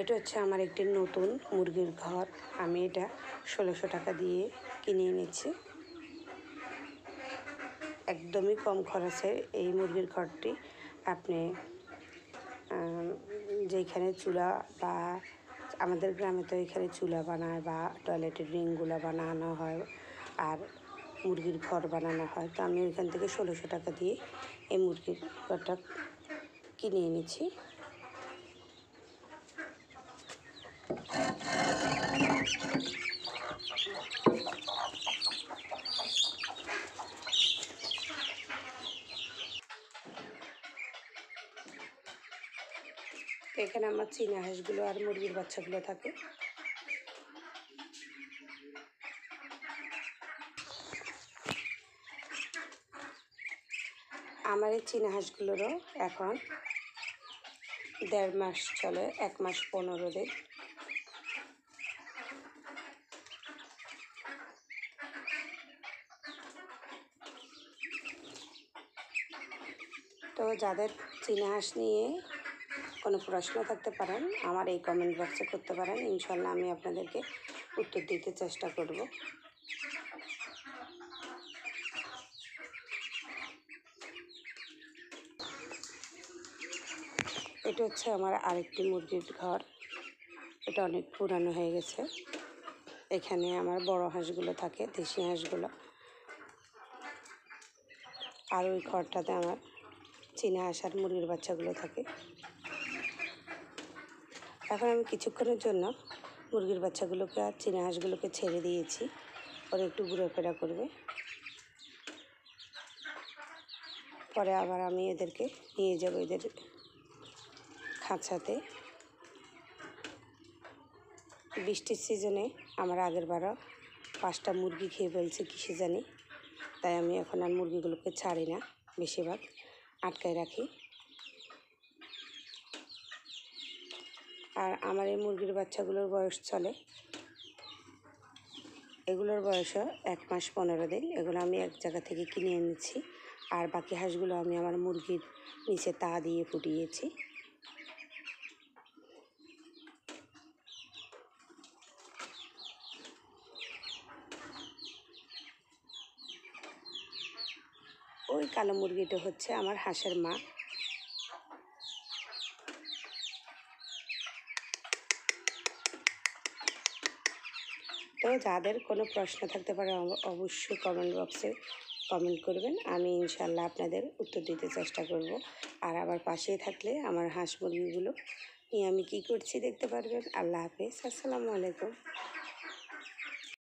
এটা হচ্ছে আমার একটি নতুন মুরগির ঘর আমি এটা ষোলোশো টাকা দিয়ে কিনে এনেছি একদমই কম খরচে এই মুরগির ঘরটি আপনি যেখানে চুলা বা আমাদের গ্রামে তো এখানে চুলা বানায় বা টয়লেটের রিংগুলো বানানো হয় আর মুরগির ঘর বানানো হয় তো আমি ওইখান থেকে ষোলোশো টাকা দিয়ে এই মুরগির ঘরটা কিনে এনেছি এখানে আমার চিনা হাঁসগুলো আর মুরগির বাচ্চাগুলো থাকে আমার এই চীনা হাঁসগুলোরও এখন দেড় মাস চলে এক মাস পনেরো দিন তো যাদের চীনা নিয়ে কোনো প্রশ্ন থাকতে পারেন আমার এই কমেন্ট বক্সে করতে পারেন ইনশাল্লাহ আমি আপনাদেরকে উত্তর দিতে চেষ্টা করব এটা হচ্ছে আমার আরেকটি মুরগির ঘর এটা অনেক পুরানো হয়ে গেছে এখানে আমার বড় হাঁসগুলো থাকে দেশি হাঁসগুলো আর ওই ঘরটাতে আমার চিনে আসার মুরগির বাচ্চাগুলো থাকে এখন আমি কিছুক্ষণের জন্য মুরগির বাচ্চাগুলোকে আর চিনে হাঁসগুলোকে ছেড়ে দিয়েছি ওরা একটু ফেরা করবে পরে আবার আমি এদেরকে নিয়ে যাব এদের খাঁচাতে বৃষ্টির সিজনে আমার আগের বারও পাঁচটা মুরগি খেয়ে ফেলছে কিসে জানি তাই আমি এখন আর মুরগিগুলোকে ছাড়ি না বেশিরভাগ আটকায় রাখি আর আমার এই মুরগির বাচ্চাগুলোর বয়স চলে এগুলোর বয়স এক মাস পনেরো দিন এগুলো আমি এক জায়গা থেকে কিনে এনেছি আর বাকি হাঁসগুলো আমি আমার মুরগির নিচে তা দিয়ে ফুটিয়েছি ওই কালো মুরগিটা হচ্ছে আমার হাঁসের মা তো যাদের কোনো প্রশ্ন থাকতে পারে অবশ্যই কমেন্ট বক্সে কমেন্ট করবেন আমি ইনশাল্লাহ আপনাদের উত্তর দিতে চেষ্টা করব আর আবার পাশে থাকলে আমার হাঁস মুরগিগুলো নিয়ে আমি কি করছি দেখতে পারবেন আল্লাহ হাফেজ আসসালামু আলাইকুম